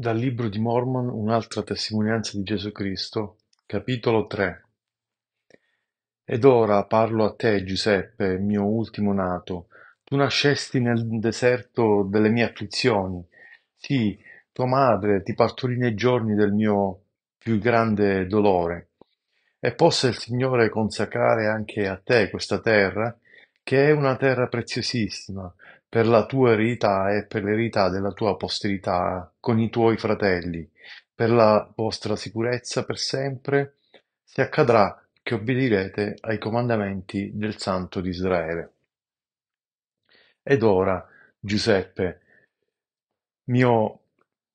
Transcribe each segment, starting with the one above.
Dal Libro di Mormon un'altra testimonianza di Gesù Cristo, capitolo 3 Ed ora parlo a te, Giuseppe, mio ultimo nato. Tu nascesti nel deserto delle mie afflizioni. Sì, tua madre ti partorì nei giorni del mio più grande dolore. E possa il Signore consacrare anche a te questa terra, che è una terra preziosissima, per la tua eredità e per l'eredità della tua posterità con i tuoi fratelli, per la vostra sicurezza per sempre, se accadrà che obbedirete ai comandamenti del Santo di Israele. Ed ora, Giuseppe, mio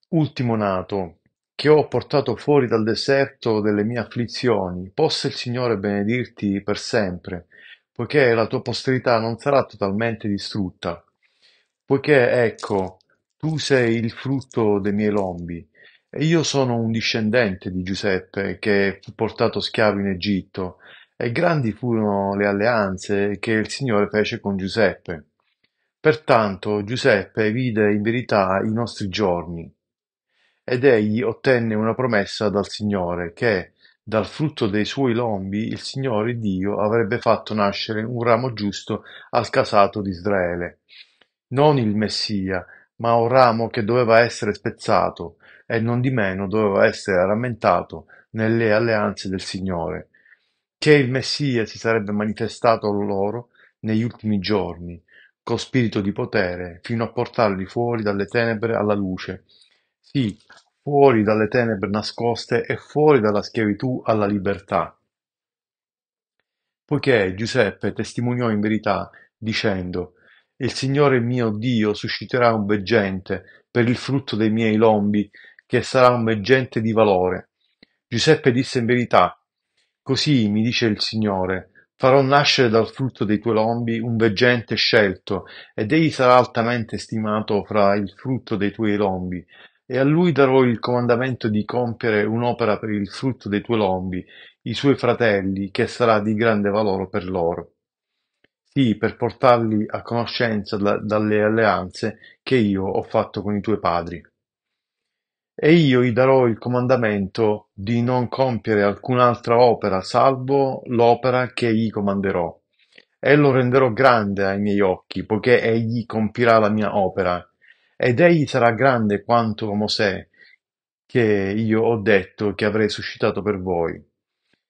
ultimo nato, che ho portato fuori dal deserto delle mie afflizioni, possa il Signore benedirti per sempre, poiché la tua posterità non sarà totalmente distrutta, Poiché, ecco, tu sei il frutto dei miei lombi, e io sono un discendente di Giuseppe che fu portato schiavo in Egitto, e grandi furono le alleanze che il Signore fece con Giuseppe. Pertanto Giuseppe vide in verità i nostri giorni, ed egli ottenne una promessa dal Signore che, dal frutto dei suoi lombi, il Signore Dio avrebbe fatto nascere un ramo giusto al casato di Israele non il Messia, ma un ramo che doveva essere spezzato e nondimeno doveva essere rammentato nelle alleanze del Signore, che il Messia si sarebbe manifestato loro negli ultimi giorni, con spirito di potere, fino a portarli fuori dalle tenebre alla luce. Sì, fuori dalle tenebre nascoste e fuori dalla schiavitù alla libertà. Poiché Giuseppe testimoniò in verità, dicendo, il Signore mio Dio susciterà un veggente per il frutto dei miei lombi, che sarà un veggente di valore. Giuseppe disse in verità, Così mi dice il Signore, farò nascere dal frutto dei tuoi lombi un veggente scelto, ed egli sarà altamente stimato fra il frutto dei tuoi lombi. E a lui darò il comandamento di compiere un'opera per il frutto dei tuoi lombi, i suoi fratelli, che sarà di grande valore per loro. Sì, per portarli a conoscenza dalle alleanze che io ho fatto con i tuoi padri. E io gli darò il comandamento di non compiere alcun'altra opera, salvo l'opera che gli comanderò. E lo renderò grande ai miei occhi, poiché egli compirà la mia opera. Ed egli sarà grande quanto Mosè, che io ho detto che avrei suscitato per voi,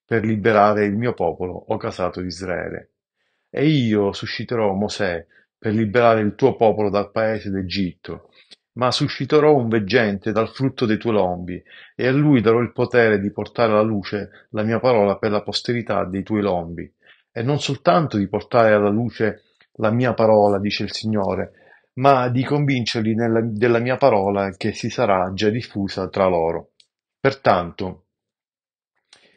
per liberare il mio popolo, o casato di Israele e io susciterò Mosè per liberare il tuo popolo dal paese d'Egitto. Ma susciterò un veggente dal frutto dei tuoi lombi, e a lui darò il potere di portare alla luce la mia parola per la posterità dei tuoi lombi. E non soltanto di portare alla luce la mia parola, dice il Signore, ma di convincerli nella, della mia parola che si sarà già diffusa tra loro. Pertanto,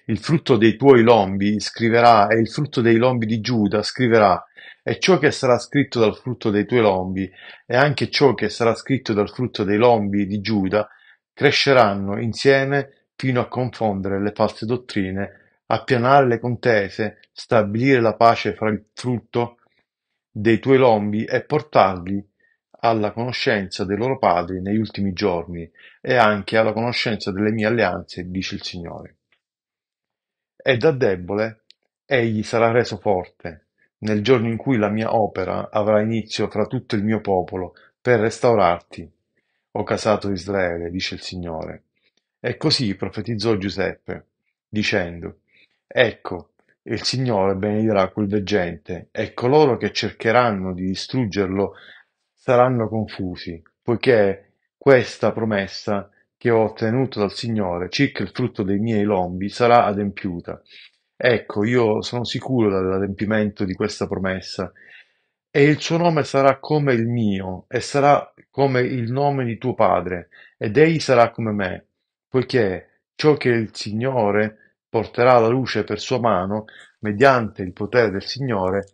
il frutto dei tuoi lombi scriverà e il frutto dei lombi di Giuda scriverà, e ciò che sarà scritto dal frutto dei tuoi lombi e anche ciò che sarà scritto dal frutto dei lombi di Giuda cresceranno insieme fino a confondere le false dottrine, appianare le contese, stabilire la pace fra il frutto dei tuoi lombi e portarli alla conoscenza dei loro padri negli ultimi giorni e anche alla conoscenza delle mie alleanze, dice il Signore. E da debole egli sarà reso forte, nel giorno in cui la mia opera avrà inizio fra tutto il mio popolo, per restaurarti, o casato Israele, dice il Signore. E così profetizzò Giuseppe, dicendo, Ecco, il Signore benedirà quel veggente, e coloro che cercheranno di distruggerlo saranno confusi, poiché questa promessa che ho ottenuto dal Signore circa il frutto dei miei lombi sarà adempiuta. Ecco, io sono sicuro dell'adempimento di questa promessa. E il suo nome sarà come il mio, e sarà come il nome di tuo padre, ed egli sarà come me, poiché ciò che il Signore porterà alla luce per sua mano, mediante il potere del Signore,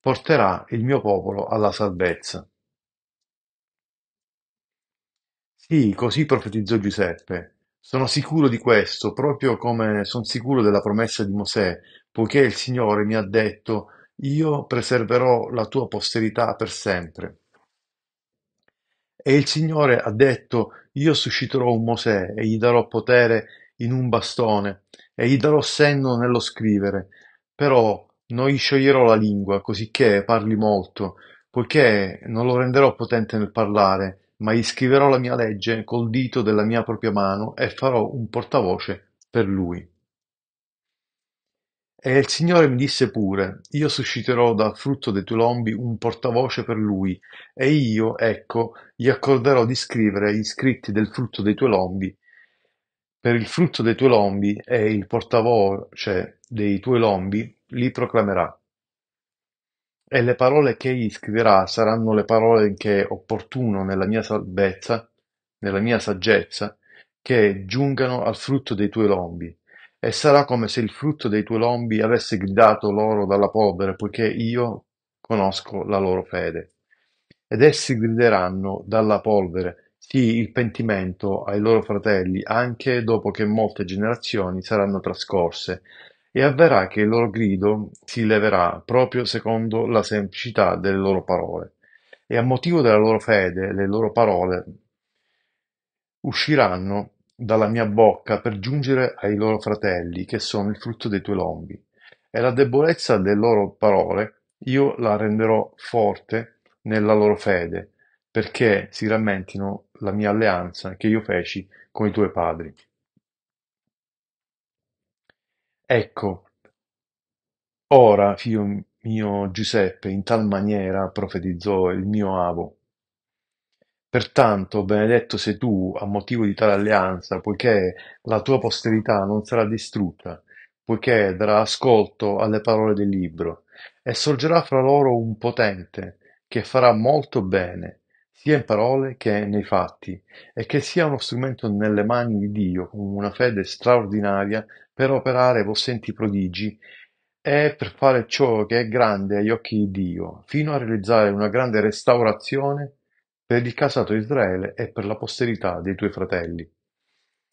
porterà il mio popolo alla salvezza. Sì, così profetizzò Giuseppe. Sono sicuro di questo, proprio come son sicuro della promessa di Mosè, poiché il Signore mi ha detto, io preserverò la tua posterità per sempre. E il Signore ha detto, io susciterò un Mosè e gli darò potere in un bastone e gli darò senno nello scrivere, però non gli scioglierò la lingua, cosicché parli molto, poiché non lo renderò potente nel parlare ma iscriverò la mia legge col dito della mia propria mano e farò un portavoce per lui. E il Signore mi disse pure, io susciterò dal frutto dei tuoi lombi un portavoce per lui, e io, ecco, gli accorderò di scrivere gli scritti del frutto dei tuoi lombi. Per il frutto dei tuoi lombi e il portavoce dei tuoi lombi li proclamerà. E le parole che egli scriverà saranno le parole che è opportuno nella mia salvezza, nella mia saggezza, che giungano al frutto dei tuoi lombi. E sarà come se il frutto dei tuoi lombi avesse gridato loro dalla polvere, poiché io conosco la loro fede. Ed essi grideranno dalla polvere, sì, il pentimento ai loro fratelli, anche dopo che molte generazioni saranno trascorse, e avverrà che il loro grido si leverà proprio secondo la semplicità delle loro parole. E a motivo della loro fede, le loro parole usciranno dalla mia bocca per giungere ai loro fratelli, che sono il frutto dei tuoi lombi. E la debolezza delle loro parole io la renderò forte nella loro fede, perché si rammentino la mia alleanza che io feci con i tuoi padri. Ecco, ora, figlio mio Giuseppe, in tal maniera profetizzò il mio avo. Pertanto, benedetto sei tu a motivo di tale alleanza, poiché la tua posterità non sarà distrutta, poiché darà ascolto alle parole del libro, e sorgerà fra loro un potente che farà molto bene, sia in parole che nei fatti, e che sia uno strumento nelle mani di Dio con una fede straordinaria per operare possenti prodigi e per fare ciò che è grande agli occhi di Dio, fino a realizzare una grande restaurazione per il casato Israele e per la posterità dei tuoi fratelli.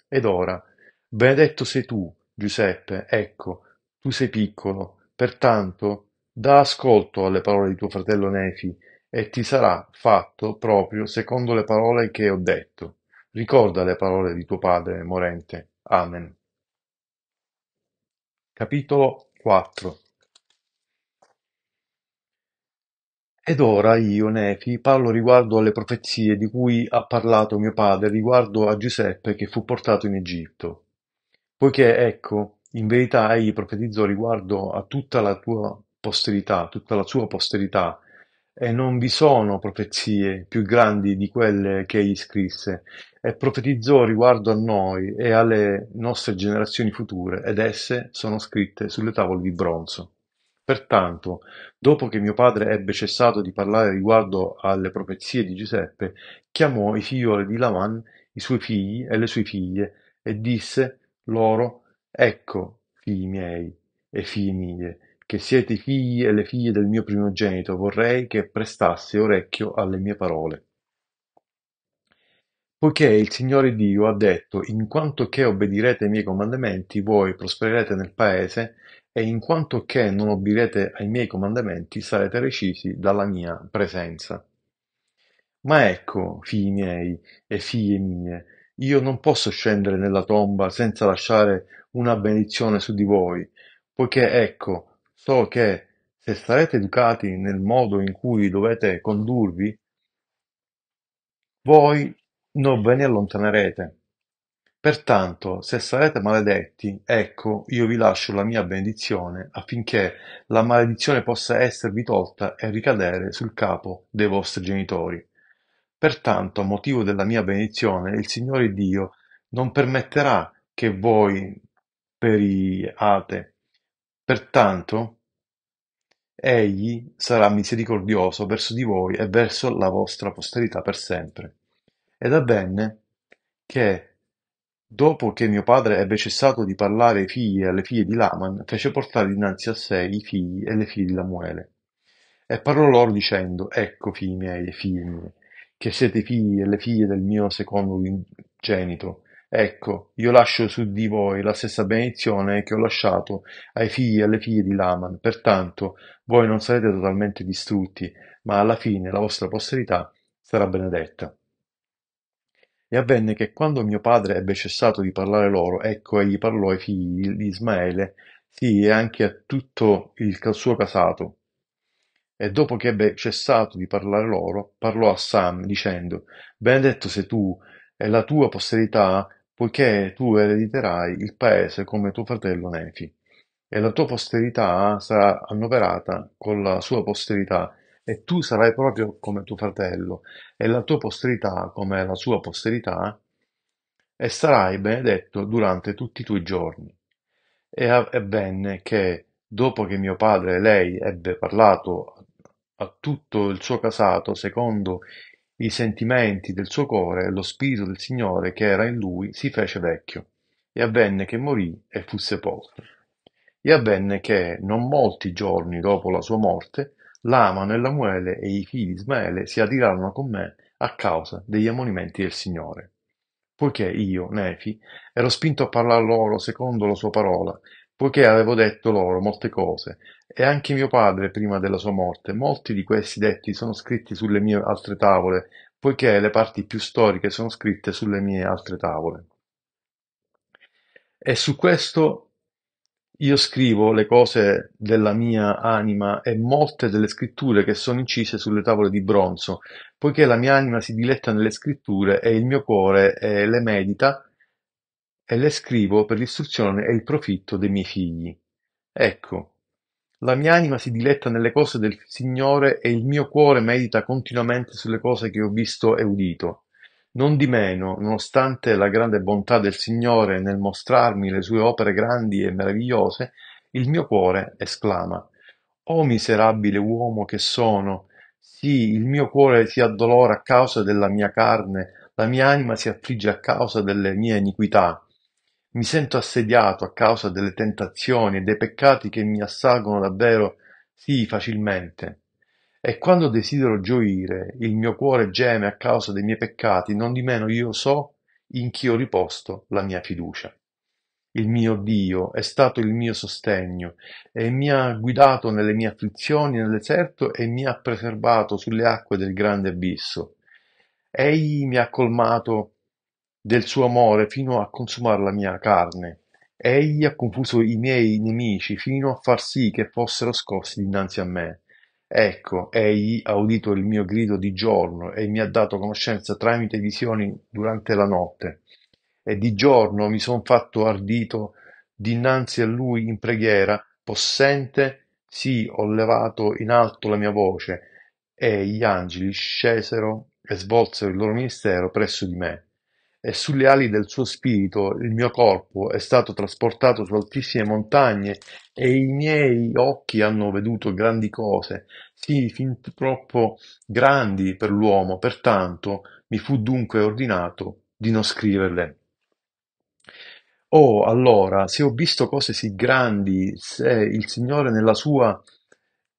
Ed ora, benedetto sei tu, Giuseppe, ecco, tu sei piccolo, pertanto da ascolto alle parole di tuo fratello Nefi, e ti sarà fatto proprio secondo le parole che ho detto. Ricorda le parole di tuo padre morente. Amen. Capitolo 4 Ed ora io, Nefi, parlo riguardo alle profezie di cui ha parlato mio padre riguardo a Giuseppe che fu portato in Egitto. Poiché, ecco, in verità egli profetizzò riguardo a tutta la tua posterità, tutta la sua posterità, e non vi sono profezie più grandi di quelle che egli scrisse, e profetizzò riguardo a noi e alle nostre generazioni future, ed esse sono scritte sulle tavole di bronzo. Pertanto, dopo che mio padre ebbe cessato di parlare riguardo alle profezie di Giuseppe, chiamò i figlioli di Laman, i suoi figli e le sue figlie, e disse loro, Ecco, figli miei e figli mie, che siete i figli e le figlie del mio primogenito, vorrei che prestasse orecchio alle mie parole. Poiché il Signore Dio ha detto, in quanto che obbedirete ai miei comandamenti, voi prospererete nel paese, e in quanto che non obbedirete ai miei comandamenti, sarete recisi dalla mia presenza. Ma ecco, figli miei e figlie mie, io non posso scendere nella tomba senza lasciare una benedizione su di voi, poiché ecco, So che, se sarete educati nel modo in cui dovete condurvi, voi non ve ne allontanerete. Pertanto, se sarete maledetti, ecco, io vi lascio la mia benedizione affinché la maledizione possa esservi tolta e ricadere sul capo dei vostri genitori. Pertanto, a motivo della mia benedizione, il Signore Dio non permetterà che voi periate Pertanto egli sarà misericordioso verso di voi e verso la vostra posterità per sempre. Ed avvenne che, dopo che mio padre ebbe cessato di parlare ai figli e alle figlie di Laman, fece portare dinanzi a sé i figli e le figlie di Lamuele. E parlò loro dicendo, ecco figli miei e figlie mie, che siete i figli e le figlie del mio secondo genito, Ecco, io lascio su di voi la stessa benedizione che ho lasciato ai figli e alle figlie di Laman, pertanto voi non sarete totalmente distrutti, ma alla fine la vostra posterità sarà benedetta. E avvenne che quando mio padre ebbe cessato di parlare loro, ecco egli parlò ai figli di Ismaele, sì, e anche a tutto il suo casato. E dopo che ebbe cessato di parlare loro, parlò a Sam, dicendo, Benedetto sei tu e la tua posterità poiché tu erediterai il paese come tuo fratello Nefi, e la tua posterità sarà annoverata con la sua posterità, e tu sarai proprio come tuo fratello, e la tua posterità come la sua posterità, e sarai benedetto durante tutti i tuoi giorni. E avvenne che, dopo che mio padre e lei ebbe parlato a tutto il suo casato secondo i sentimenti del suo cuore e lo spirito del Signore che era in lui si fece vecchio. E avvenne che morì e fu sepolto. E avvenne che, non molti giorni dopo la sua morte, l'Aman e Lamuele e i figli di Ismaele si adirarono con me a causa degli ammonimenti del Signore. Poiché io, Nefi, ero spinto a parlare loro secondo la sua parola, poiché avevo detto loro molte cose, e anche mio padre prima della sua morte. Molti di questi detti sono scritti sulle mie altre tavole, poiché le parti più storiche sono scritte sulle mie altre tavole. E su questo io scrivo le cose della mia anima e molte delle scritture che sono incise sulle tavole di bronzo, poiché la mia anima si diletta nelle scritture e il mio cuore eh, le medita e le scrivo per l'istruzione e il profitto dei miei figli. Ecco, la mia anima si diletta nelle cose del Signore e il mio cuore medita continuamente sulle cose che ho visto e udito. Nondimeno, nonostante la grande bontà del Signore nel mostrarmi le sue opere grandi e meravigliose, il mio cuore esclama: Oh miserabile uomo che sono! Sì, il mio cuore si addolora a causa della mia carne, la mia anima si affligge a causa delle mie iniquità. Mi sento assediato a causa delle tentazioni e dei peccati che mi assalgono davvero sì facilmente. E quando desidero gioire, il mio cuore geme a causa dei miei peccati, non di meno io so in chi ho riposto la mia fiducia. Il mio Dio è stato il mio sostegno e mi ha guidato nelle mie afflizioni nel deserto e mi ha preservato sulle acque del grande abisso. Egli mi ha colmato del suo amore fino a consumare la mia carne. Egli ha confuso i miei nemici fino a far sì che fossero scossi dinanzi a me. Ecco, egli ha udito il mio grido di giorno e mi ha dato conoscenza tramite visioni durante la notte. E di giorno mi sono fatto ardito dinanzi a lui in preghiera, possente, sì, ho levato in alto la mia voce, e gli angeli scesero e svolsero il loro ministero presso di me e sulle ali del suo spirito il mio corpo è stato trasportato su altissime montagne e i miei occhi hanno veduto grandi cose, sì, fin troppo grandi per l'uomo, pertanto mi fu dunque ordinato di non scriverle. Oh, allora, se ho visto cose sì grandi, se il Signore nella sua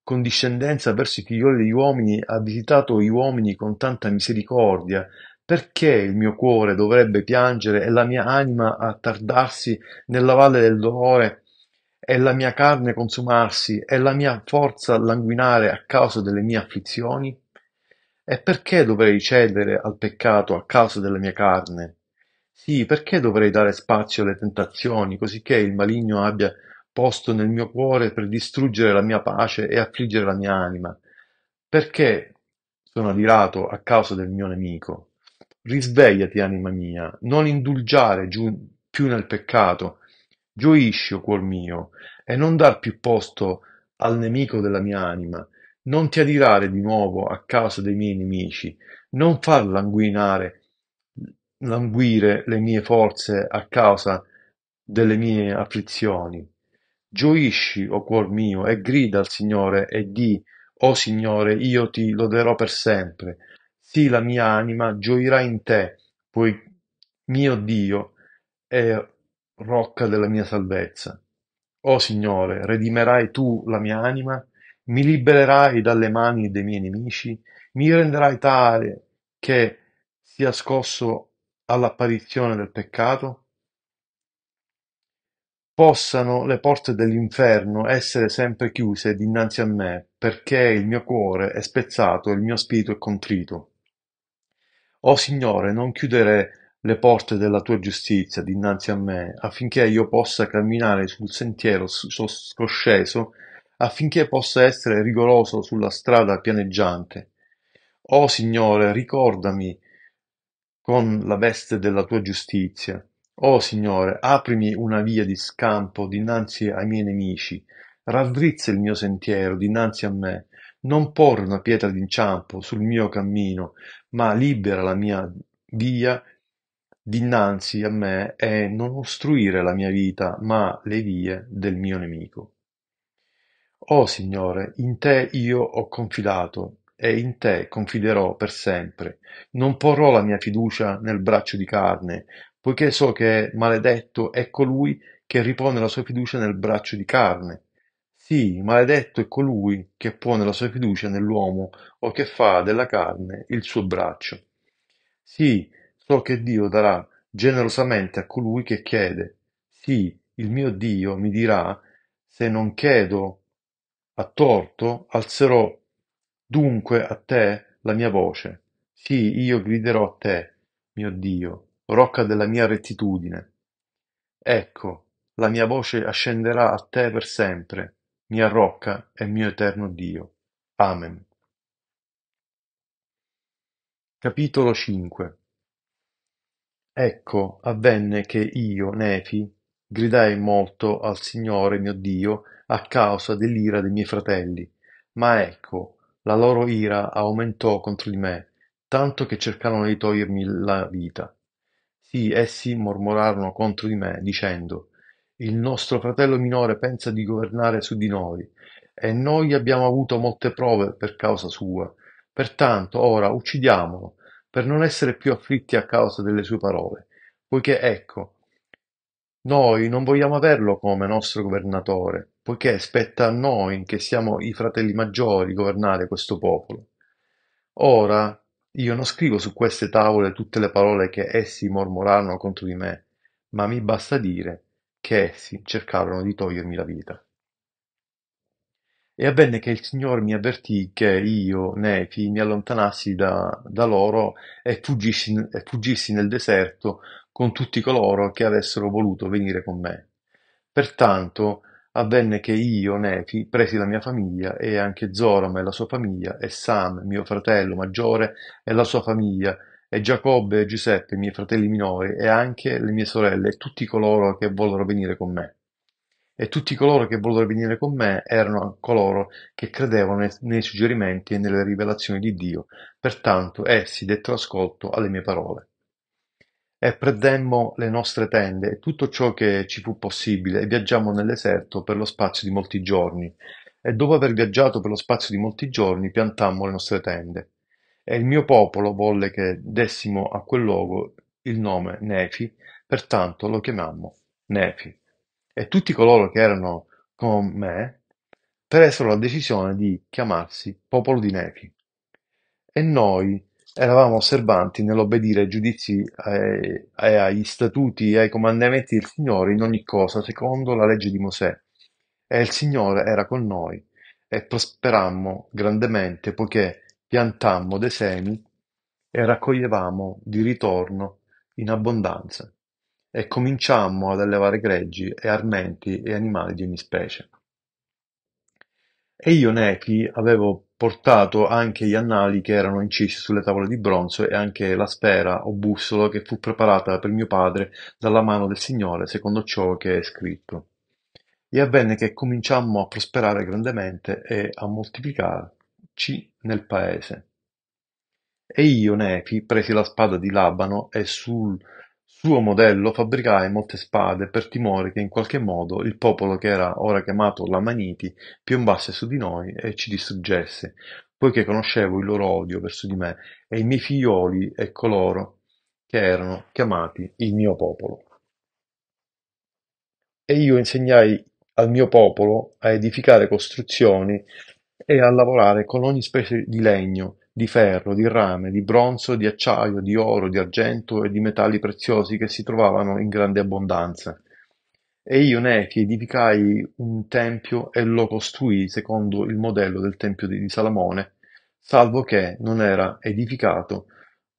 condiscendenza verso i figlioli degli uomini ha visitato gli uomini con tanta misericordia, perché il mio cuore dovrebbe piangere e la mia anima attardarsi nella valle del dolore, e la mia carne consumarsi, e la mia forza languinare a causa delle mie afflizioni? E perché dovrei cedere al peccato a causa della mia carne? Sì, perché dovrei dare spazio alle tentazioni, cosicché il maligno abbia posto nel mio cuore per distruggere la mia pace e affliggere la mia anima? Perché sono adirato a causa del mio nemico? Risvegliati, anima mia, non indulgiare più nel peccato, gioisci, o cuor mio, e non dar più posto al nemico della mia anima, non ti adirare di nuovo a causa dei miei nemici, non far languinare, languire le mie forze a causa delle mie afflizioni. Gioisci, o cuor mio, e grida al Signore e di, o Signore, io ti loderò per sempre sì la mia anima gioirà in te, poiché mio Dio è rocca della mia salvezza. O Signore, redimerai tu la mia anima, mi libererai dalle mani dei miei nemici, mi renderai tale che sia scosso all'apparizione del peccato? Possano le porte dell'inferno essere sempre chiuse dinanzi a me, perché il mio cuore è spezzato e il mio spirito è contrito. O oh, Signore, non chiudere le porte della tua giustizia dinanzi a me, affinché io possa camminare sul sentiero scosceso, affinché possa essere rigoroso sulla strada pianeggiante. O oh, Signore, ricordami con la veste della tua giustizia. O oh, Signore, aprimi una via di scampo dinanzi ai miei nemici, raddrizza il mio sentiero dinanzi a me, non porre una pietra d'inciampo sul mio cammino, ma libera la mia via dinanzi a me e non ostruire la mia vita, ma le vie del mio nemico. O oh, Signore, in te io ho confidato e in te confiderò per sempre. Non porrò la mia fiducia nel braccio di carne, poiché so che maledetto è colui che ripone la sua fiducia nel braccio di carne. Sì, maledetto è colui che pone la sua fiducia nell'uomo o che fa della carne il suo braccio. Sì, so che Dio darà generosamente a colui che chiede. Sì, il mio Dio mi dirà, se non chiedo a torto, alzerò dunque a te la mia voce. Sì, io griderò a te, mio Dio, rocca della mia rettitudine. Ecco, la mia voce ascenderà a te per sempre mia rocca e mio eterno Dio. Amen. Capitolo 5 Ecco, avvenne che io, Nefi, gridai molto al Signore mio Dio a causa dell'ira dei miei fratelli, ma ecco, la loro ira aumentò contro di me, tanto che cercarono di togliermi la vita. Sì, essi mormorarono contro di me, dicendo, il nostro fratello minore pensa di governare su di noi, e noi abbiamo avuto molte prove per causa sua. Pertanto ora uccidiamolo, per non essere più afflitti a causa delle sue parole, poiché ecco, noi non vogliamo averlo come nostro governatore, poiché spetta a noi, che siamo i fratelli maggiori, governare questo popolo. Ora io non scrivo su queste tavole tutte le parole che essi mormorarono contro di me, ma mi basta dire, che essi cercarono di togliermi la vita. E avvenne che il Signore mi avvertì che io, Nefi, mi allontanassi da, da loro e fuggissi, e fuggissi nel deserto con tutti coloro che avessero voluto venire con me. Pertanto avvenne che io, Nefi, presi la mia famiglia e anche Zoram e la sua famiglia e Sam, mio fratello maggiore, e la sua famiglia e Giacobbe e Giuseppe, miei fratelli minori, e anche le mie sorelle, tutti coloro che vollero venire con me. E tutti coloro che vollero venire con me erano coloro che credevano nei suggerimenti e nelle rivelazioni di Dio, pertanto essi dettero ascolto alle mie parole. E prendemmo le nostre tende e tutto ciò che ci fu possibile e viaggiammo nel deserto per lo spazio di molti giorni. E dopo aver viaggiato per lo spazio di molti giorni piantammo le nostre tende e il mio popolo volle che dessimo a quel luogo il nome Nefi, pertanto lo chiamammo Nefi. E tutti coloro che erano con me presero la decisione di chiamarsi popolo di Nefi. E noi eravamo osservanti nell'obbedire ai giudizi eh, e ai, ai statuti e ai comandamenti del Signore in ogni cosa, secondo la legge di Mosè. E il Signore era con noi e prosperammo grandemente, poiché piantammo dei semi e raccoglievamo di ritorno in abbondanza, e cominciammo ad allevare greggi e armenti e animali di ogni specie. E io, Nechi, avevo portato anche gli annali che erano incisi sulle tavole di bronzo e anche la sfera o bussola che fu preparata per mio padre dalla mano del Signore, secondo ciò che è scritto. E avvenne che cominciammo a prosperare grandemente e a moltiplicare c nel paese. E io Nefi presi la spada di Labano e sul suo modello fabbricai molte spade per timore che in qualche modo il popolo che era ora chiamato Lamaniti piombasse su di noi e ci distruggesse, poiché conoscevo il loro odio verso di me e i miei figlioli e coloro che erano chiamati il mio popolo. E io insegnai al mio popolo a edificare costruzioni e a lavorare con ogni specie di legno, di ferro, di rame, di bronzo, di acciaio, di oro, di argento e di metalli preziosi che si trovavano in grande abbondanza. E io Nefi edificai un tempio e lo costruii secondo il modello del tempio di Salomone, salvo che non era edificato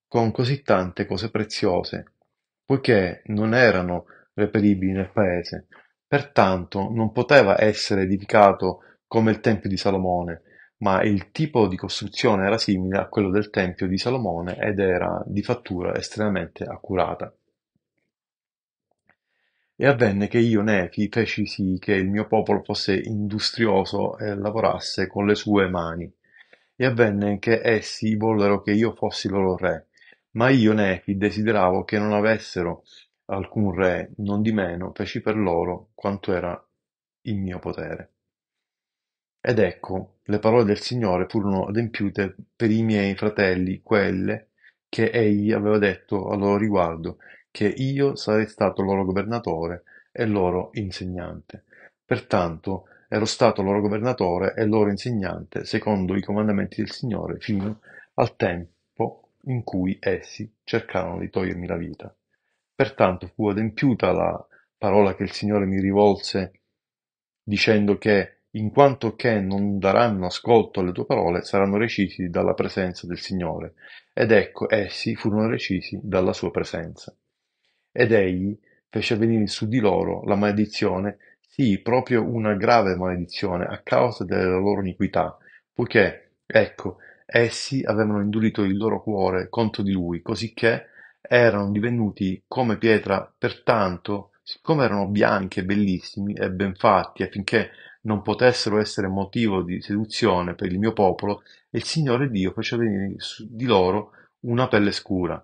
con così tante cose preziose, poiché non erano reperibili nel paese. Pertanto non poteva essere edificato come il Tempio di Salomone, ma il tipo di costruzione era simile a quello del Tempio di Salomone ed era di fattura estremamente accurata. E avvenne che io, Nefi, feci sì che il mio popolo fosse industrioso e lavorasse con le sue mani. E avvenne che essi vollero che io fossi loro re. Ma io, Nefi, desideravo che non avessero alcun re, non di meno feci per loro quanto era in mio potere. Ed ecco, le parole del Signore furono adempiute per i miei fratelli quelle che egli aveva detto a loro riguardo, che io sarei stato loro governatore e loro insegnante. Pertanto ero stato loro governatore e loro insegnante, secondo i comandamenti del Signore, fino al tempo in cui essi cercarono di togliermi la vita. Pertanto fu adempiuta la parola che il Signore mi rivolse, dicendo che in quanto che non daranno ascolto alle tue parole, saranno recisi dalla presenza del Signore. Ed ecco, essi furono recisi dalla sua presenza. Ed egli fece venire su di loro la maledizione, sì, proprio una grave maledizione, a causa della loro iniquità, poiché, ecco, essi avevano indurito il loro cuore contro di lui, cosicché erano divenuti come pietra, pertanto, siccome erano bianchi e bellissimi e ben fatti, affinché non potessero essere motivo di seduzione per il mio popolo, e il Signore Dio fece venire su di loro una pelle scura.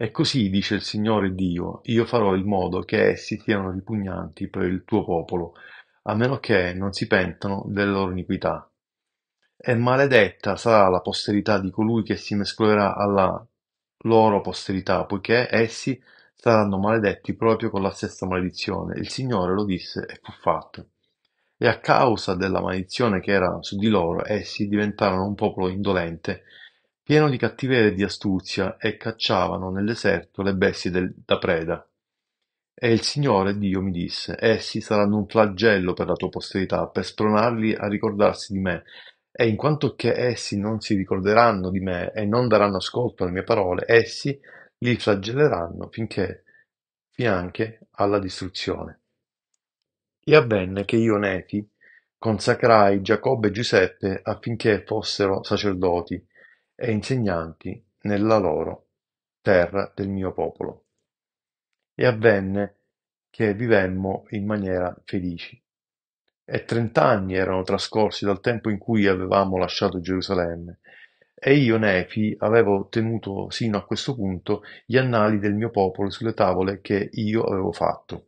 E così dice il Signore Dio, io farò il modo che essi siano ripugnanti per il tuo popolo, a meno che non si pentano delle loro iniquità. E maledetta sarà la posterità di colui che si mescolerà alla loro posterità, poiché essi saranno maledetti proprio con la stessa maledizione. Il Signore lo disse e fu fatto. E a causa della maledizione che era su di loro, essi diventarono un popolo indolente, pieno di cattiveria e di astuzia, e cacciavano nel deserto le bestie del, da preda. E il Signore Dio mi disse, essi saranno un flagello per la tua posterità, per spronarli a ricordarsi di me. E in quanto che essi non si ricorderanno di me e non daranno ascolto alle mie parole, essi li flagelleranno finché fianche alla distruzione. E avvenne che io Nefi consacrai Giacobbe e Giuseppe affinché fossero sacerdoti e insegnanti nella loro terra del mio popolo. E avvenne che vivemmo in maniera felici. E trent'anni erano trascorsi dal tempo in cui avevamo lasciato Gerusalemme, e io Nefi avevo tenuto sino a questo punto gli annali del mio popolo sulle tavole che io avevo fatto.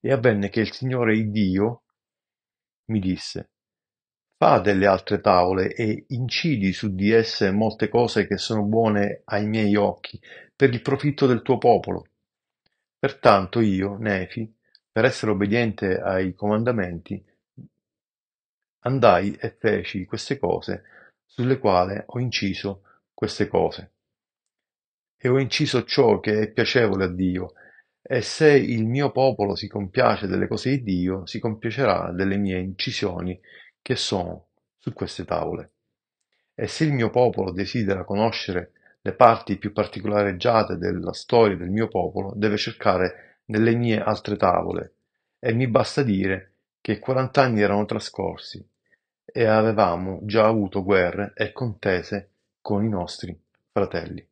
E avvenne che il Signore Iddio mi disse, fa delle altre tavole e incidi su di esse molte cose che sono buone ai miei occhi, per il profitto del tuo popolo. Pertanto io, Nefi, per essere obbediente ai comandamenti, andai e feci queste cose sulle quali ho inciso queste cose. E ho inciso ciò che è piacevole a Dio, e se il mio popolo si compiace delle cose di Dio, si compiacerà delle mie incisioni che sono su queste tavole. E se il mio popolo desidera conoscere le parti più particolareggiate della storia del mio popolo, deve cercare nelle mie altre tavole. E mi basta dire che 40 anni erano trascorsi e avevamo già avuto guerre e contese con i nostri fratelli.